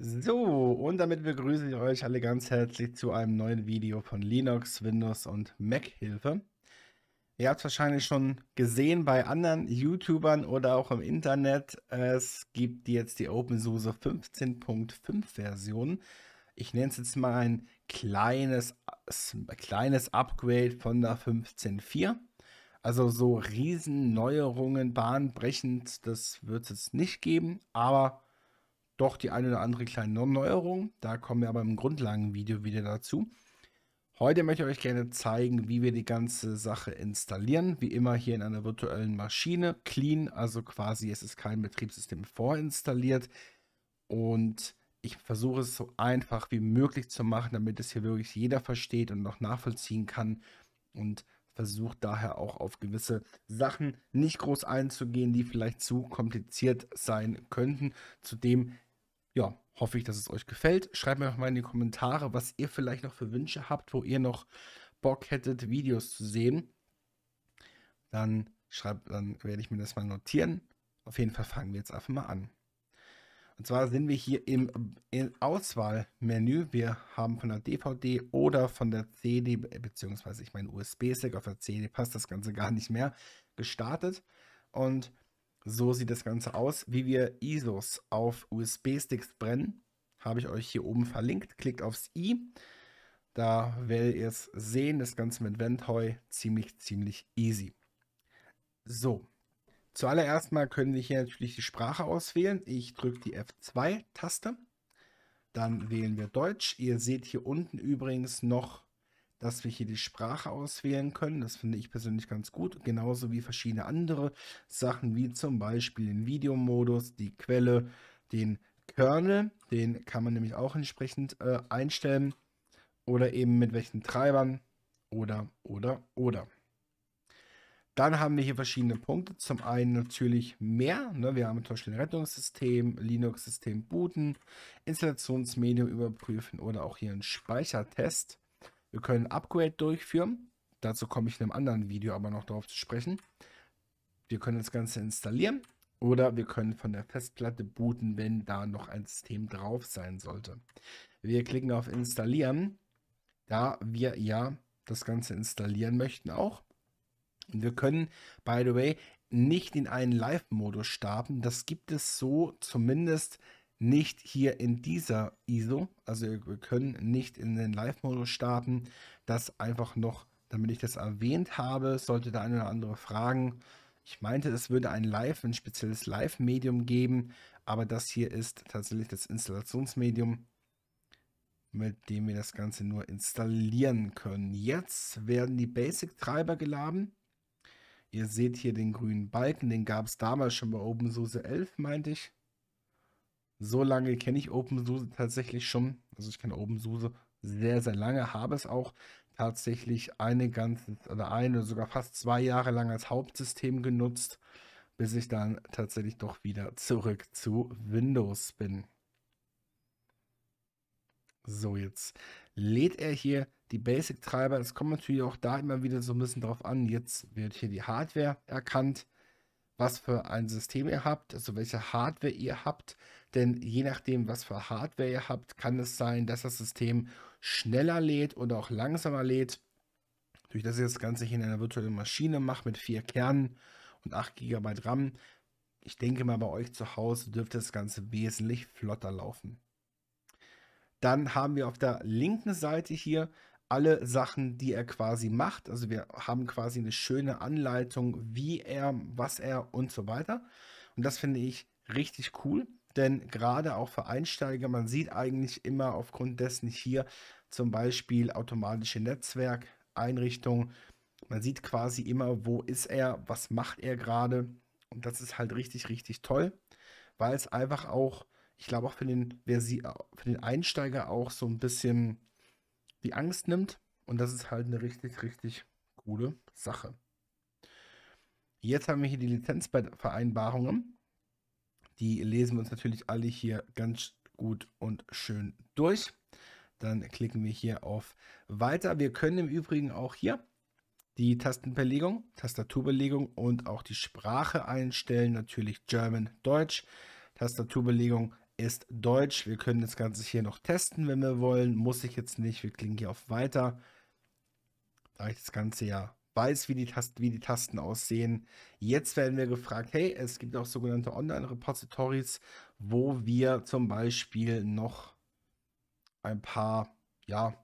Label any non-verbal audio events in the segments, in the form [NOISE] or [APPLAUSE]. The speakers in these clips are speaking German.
So, und damit begrüße ich euch alle ganz herzlich zu einem neuen Video von Linux, Windows und Mac Hilfe. Ihr habt es wahrscheinlich schon gesehen bei anderen YouTubern oder auch im Internet. Es gibt jetzt die OpenSUSE 15.5 Version. Ich nenne es jetzt mal ein kleines, kleines Upgrade von der 15.4. Also so Riesenneuerungen, bahnbrechend, das wird es nicht geben, aber doch die eine oder andere kleine Neuerung. Da kommen wir aber im Grundlagenvideo wieder dazu. Heute möchte ich euch gerne zeigen, wie wir die ganze Sache installieren. Wie immer hier in einer virtuellen Maschine, clean, also quasi es ist kein Betriebssystem vorinstalliert. Und ich versuche es so einfach wie möglich zu machen, damit es hier wirklich jeder versteht und noch nachvollziehen kann. Und versuche daher auch auf gewisse Sachen nicht groß einzugehen, die vielleicht zu kompliziert sein könnten. Zudem ja, hoffe ich, dass es euch gefällt. Schreibt mir doch mal in die Kommentare, was ihr vielleicht noch für Wünsche habt, wo ihr noch Bock hättet, Videos zu sehen. Dann, schreibt, dann werde ich mir das mal notieren. Auf jeden Fall fangen wir jetzt einfach mal an. Und zwar sind wir hier im, Auswahlmenü. Wir haben von der DVD oder von der CD, beziehungsweise ich meine USB-Stick, auf der CD passt das Ganze gar nicht mehr, gestartet. Und so sieht das Ganze aus. Wie wir ISOs auf USB-Sticks brennen, habe ich euch hier oben verlinkt. Klickt aufs i. Da werdet ihr es sehen. Das Ganze mit Ventoy ziemlich, ziemlich easy. So. Zuallererst mal können wir hier natürlich die Sprache auswählen. Ich drücke die F2-Taste. Dann wählen wir Deutsch. Ihr seht hier unten übrigens noch dass wir hier die Sprache auswählen können. Das finde ich persönlich ganz gut. Genauso wie verschiedene andere Sachen, wie zum Beispiel den Videomodus, die Quelle, den Kernel. Den kann man nämlich auch entsprechend äh, einstellen. Oder eben mit welchen Treibern. Oder, oder, oder. Dann haben wir hier verschiedene Punkte. Zum einen natürlich mehr. Ne? Wir haben zum Beispiel ein Rettungssystem, Linux-System booten, Installationsmedium überprüfen oder auch hier einen Speichertest. Wir können Upgrade durchführen. Dazu komme ich in einem anderen Video aber noch darauf zu sprechen. Wir können das Ganze installieren oder wir können von der Festplatte booten, wenn da noch ein System drauf sein sollte. Wir klicken auf Installieren, da wir ja das Ganze installieren möchten auch. Und wir können, by the way, nicht in einen Live-Modus starten. Das gibt es so zumindest nicht hier in dieser ISO, also wir können nicht in den Live-Modus starten. Das einfach noch, damit ich das erwähnt habe, sollte der eine oder andere fragen. Ich meinte, es würde ein Live, ein spezielles Live-Medium geben, aber das hier ist tatsächlich das Installationsmedium, mit dem wir das Ganze nur installieren können. Jetzt werden die Basic-Treiber geladen. Ihr seht hier den grünen Balken, den gab es damals schon bei OpenSUSE 11, meinte ich. So lange kenne ich OpenSUSE tatsächlich schon. Also ich kenne OpenSUSE sehr, sehr lange, habe es auch tatsächlich eine ganze oder eine sogar fast zwei Jahre lang als Hauptsystem genutzt, bis ich dann tatsächlich doch wieder zurück zu Windows bin. So, jetzt lädt er hier die Basic-Treiber. Es kommt natürlich auch da immer wieder so ein bisschen drauf an. Jetzt wird hier die Hardware erkannt was für ein System ihr habt, also welche Hardware ihr habt. Denn je nachdem, was für Hardware ihr habt, kann es sein, dass das System schneller lädt oder auch langsamer lädt. Durch das ich das Ganze hier in einer virtuellen Maschine mache mit vier Kernen und 8 GB RAM. Ich denke mal, bei euch zu Hause dürfte das Ganze wesentlich flotter laufen. Dann haben wir auf der linken Seite hier alle Sachen, die er quasi macht. Also wir haben quasi eine schöne Anleitung, wie er, was er und so weiter. Und das finde ich richtig cool, denn gerade auch für Einsteiger, man sieht eigentlich immer aufgrund dessen hier zum Beispiel automatische Netzwerkeinrichtungen. Man sieht quasi immer, wo ist er, was macht er gerade. Und das ist halt richtig, richtig toll, weil es einfach auch, ich glaube auch für den, für den Einsteiger auch so ein bisschen die Angst nimmt. Und das ist halt eine richtig, richtig coole Sache. Jetzt haben wir hier die Lizenzvereinbarungen. Die lesen wir uns natürlich alle hier ganz gut und schön durch. Dann klicken wir hier auf Weiter. Wir können im Übrigen auch hier die Tastenbelegung, Tastaturbelegung und auch die Sprache einstellen. Natürlich German, Deutsch, Tastaturbelegung ist deutsch. Wir können das Ganze hier noch testen, wenn wir wollen. Muss ich jetzt nicht. Wir klicken hier auf Weiter. Da ich das Ganze ja weiß, wie die, Tasten, wie die Tasten aussehen. Jetzt werden wir gefragt, hey, es gibt auch sogenannte Online-Repositories, wo wir zum Beispiel noch ein paar, ja,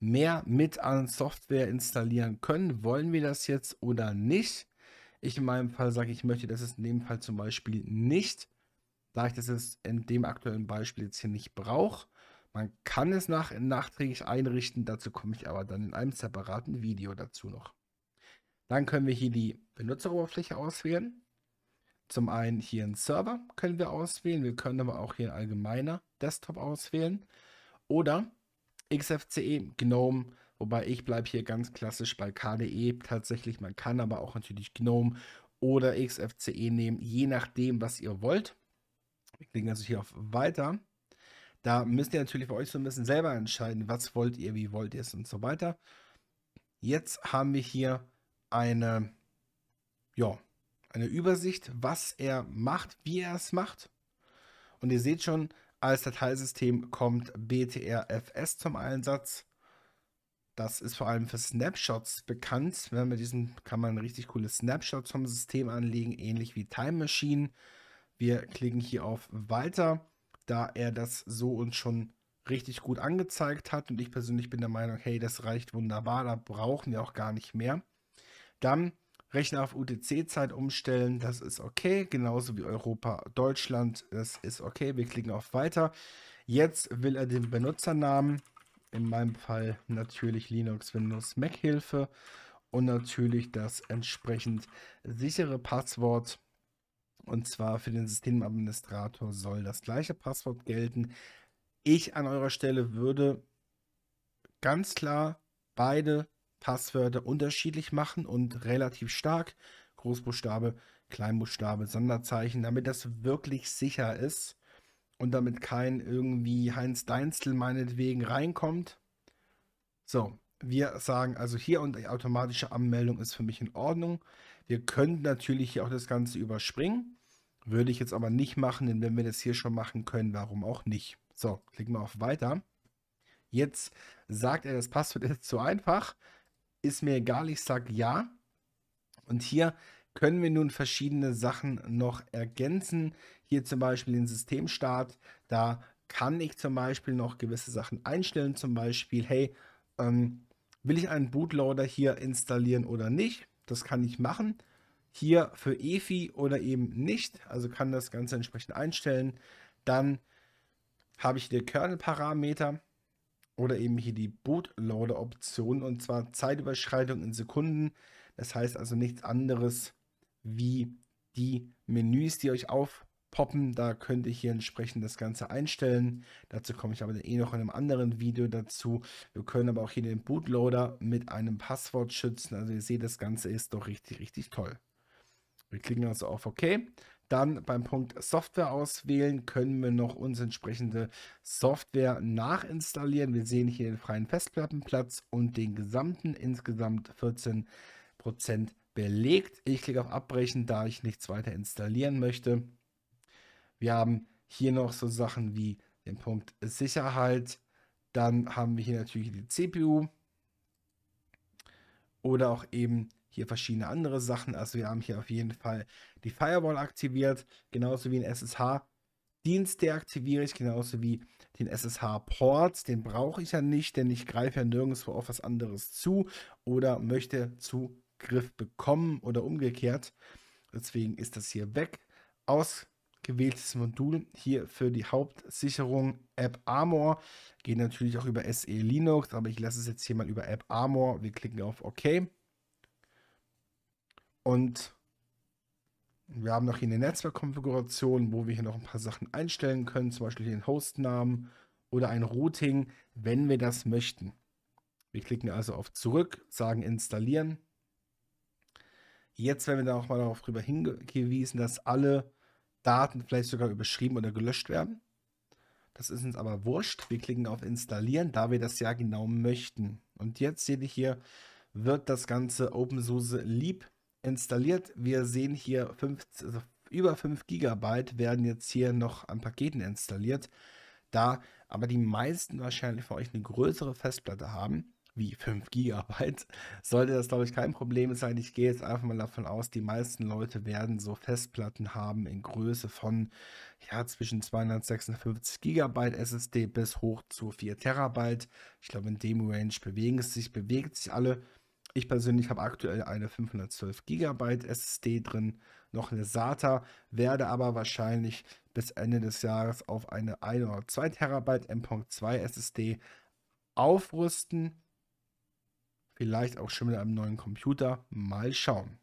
mehr mit an Software installieren können. Wollen wir das jetzt oder nicht? Ich in meinem Fall sage, ich möchte das jetzt in dem Fall zum Beispiel nicht da ich das jetzt in dem aktuellen Beispiel jetzt hier nicht brauche. Man kann es nach, nachträglich einrichten, dazu komme ich aber dann in einem separaten Video dazu noch. Dann können wir hier die Benutzeroberfläche auswählen. Zum einen hier einen Server können wir auswählen, wir können aber auch hier ein allgemeiner Desktop auswählen oder XFCE, GNOME, wobei ich bleibe hier ganz klassisch bei KDE tatsächlich, man kann aber auch natürlich GNOME oder XFCE nehmen, je nachdem, was ihr wollt. Wir klicken also hier auf Weiter. Da müsst ihr natürlich für euch so ein bisschen selber entscheiden, was wollt ihr, wie wollt ihr es und so weiter. Jetzt haben wir hier eine, ja, eine Übersicht, was er macht, wie er es macht. Und ihr seht schon, als Dateisystem kommt BTRFS zum Einsatz. Das ist vor allem für Snapshots bekannt. Wenn man Mit diesem kann man richtig coole Snapshots vom System anlegen, ähnlich wie Time Machine. Wir klicken hier auf Weiter, da er das so uns schon richtig gut angezeigt hat. Und ich persönlich bin der Meinung, hey, das reicht wunderbar, da brauchen wir auch gar nicht mehr. Dann Rechner auf UTC-Zeit umstellen, das ist okay. Genauso wie Europa, Deutschland, das ist okay. Wir klicken auf Weiter. Jetzt will er den Benutzernamen, in meinem Fall natürlich Linux, Windows, Mac-Hilfe und natürlich das entsprechend sichere Passwort. Und zwar für den Systemadministrator soll das gleiche Passwort gelten. Ich an eurer Stelle würde ganz klar beide Passwörter unterschiedlich machen und relativ stark Großbuchstabe, Kleinbuchstabe, Sonderzeichen, damit das wirklich sicher ist und damit kein irgendwie Heinz Deinzel meinetwegen reinkommt. So, wir sagen also hier und die automatische Anmeldung ist für mich in Ordnung. Wir könnten natürlich hier auch das Ganze überspringen. Würde ich jetzt aber nicht machen, denn wenn wir das hier schon machen können, warum auch nicht? So, klicken wir auf Weiter. Jetzt sagt er, das Passwort ist zu einfach. Ist mir egal, ich sage ja. Und hier können wir nun verschiedene Sachen noch ergänzen. Hier zum Beispiel den Systemstart. Da kann ich zum Beispiel noch gewisse Sachen einstellen. Zum Beispiel, hey, ähm, Will ich einen Bootloader hier installieren oder nicht? Das kann ich machen. Hier für EFI oder eben nicht. Also kann das Ganze entsprechend einstellen. Dann habe ich hier Kernel-Parameter oder eben hier die Bootloader-Option und zwar Zeitüberschreitung in Sekunden. Das heißt also nichts anderes wie die Menüs, die euch auf poppen. Da könnt ihr hier entsprechend das Ganze einstellen. Dazu komme ich aber eh noch in einem anderen Video dazu. Wir können aber auch hier den Bootloader mit einem Passwort schützen. Also ihr seht, das Ganze ist doch richtig, richtig toll. Wir klicken also auf OK. Dann beim Punkt Software auswählen können wir noch uns entsprechende Software nachinstallieren. Wir sehen hier den freien Festplattenplatz und den gesamten insgesamt 14% belegt. Ich klicke auf Abbrechen, da ich nichts weiter installieren möchte. Wir haben hier noch so Sachen wie den Punkt Sicherheit. Dann haben wir hier natürlich die CPU. Oder auch eben hier verschiedene andere Sachen. Also wir haben hier auf jeden Fall die Firewall aktiviert, genauso wie den SSH-Dienst deaktiviere ich, genauso wie den SSH-Port. Den brauche ich ja nicht, denn ich greife ja nirgendwo auf was anderes zu oder möchte Zugriff bekommen oder umgekehrt. Deswegen ist das hier weg. Aus gewähltes Modul hier für die Hauptsicherung App Armor. Geht natürlich auch über SE Linux, aber ich lasse es jetzt hier mal über App Armor. Wir klicken auf OK. Und wir haben noch hier eine Netzwerkkonfiguration, wo wir hier noch ein paar Sachen einstellen können, zum Beispiel den Hostnamen oder ein Routing, wenn wir das möchten. Wir klicken also auf Zurück, sagen Installieren. Jetzt werden wir da auch mal darauf hingewiesen, dass alle Daten vielleicht sogar überschrieben oder gelöscht werden. Das ist uns aber wurscht. Wir klicken auf Installieren, da wir das ja genau möchten. Und jetzt seht ihr hier, wird das ganze OpenSUSE Leap installiert. Wir sehen hier fünf, also über 5 GB werden jetzt hier noch an Paketen installiert. Da aber die meisten wahrscheinlich für euch eine größere Festplatte haben, wie 5 GB, [LAUGHS] sollte das, glaube ich, kein Problem sein. Ich gehe jetzt einfach mal davon aus, die meisten Leute werden so Festplatten haben in Größe von ja, zwischen 256 GB SSD bis hoch zu 4 TB. Ich glaube, in dem Range bewegen es sich, bewegt sich alle. Ich persönlich habe aktuell eine 512 GB SSD drin, noch eine SATA, werde aber wahrscheinlich bis Ende des Jahres auf eine 1 oder 2 TB M.2 SSD aufrüsten Vielleicht auch schon mit einem neuen Computer. Mal schauen.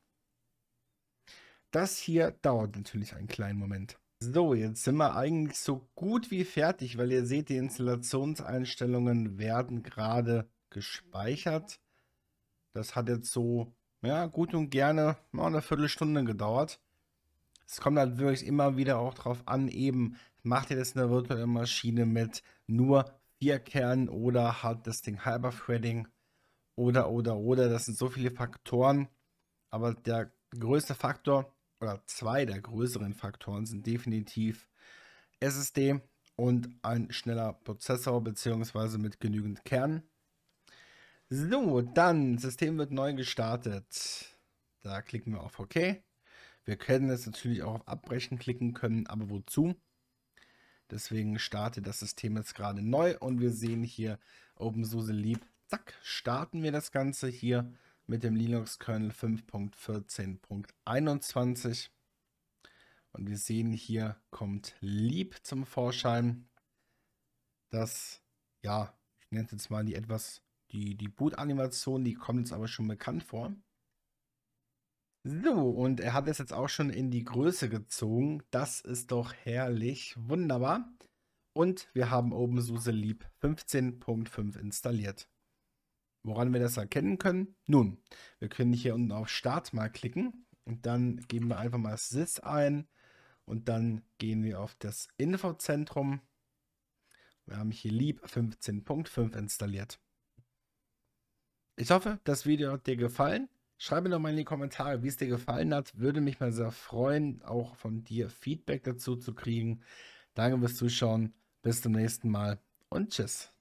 Das hier dauert natürlich einen kleinen Moment. So, jetzt sind wir eigentlich so gut wie fertig, weil ihr seht, die Installationseinstellungen werden gerade gespeichert. Das hat jetzt so, ja, gut und gerne ja, eine Viertelstunde gedauert. Es kommt halt wirklich immer wieder auch drauf an, eben, macht ihr das in der virtuellen Maschine mit nur vier Kernen oder hat das Ding Hyperthreading oder, oder, oder. Das sind so viele Faktoren. Aber der größte Faktor oder zwei der größeren Faktoren sind definitiv SSD und ein schneller Prozessor beziehungsweise mit genügend Kern. So, dann System wird neu gestartet. Da klicken wir auf OK. Wir können jetzt natürlich auch auf Abbrechen klicken können, aber wozu? Deswegen startet das System jetzt gerade neu und wir sehen hier OpenSUSE Leap zack, starten wir das Ganze hier mit dem Linux-Kernel 5.14.21. Und wir sehen, hier kommt Lieb zum Vorschein. Das, ja, ich nenne es jetzt mal die etwas, die, die Boot-Animation, die kommt uns aber schon bekannt vor. So, und er hat es jetzt auch schon in die Größe gezogen. Das ist doch herrlich, wunderbar. Und wir haben OpenSUSE Leap 15.5 installiert. Woran wir das erkennen können? Nun, wir können hier unten auf Start mal klicken und dann geben wir einfach mal SIS ein und dann gehen wir auf das Infozentrum. Wir haben hier Lieb 15.5 installiert. Ich hoffe, das Video hat dir gefallen. Schreib mir doch mal in die Kommentare, wie es dir gefallen hat. Würde mich mal sehr freuen, auch von dir Feedback dazu zu kriegen. Danke fürs Zuschauen. Bis zum nächsten Mal und tschüss.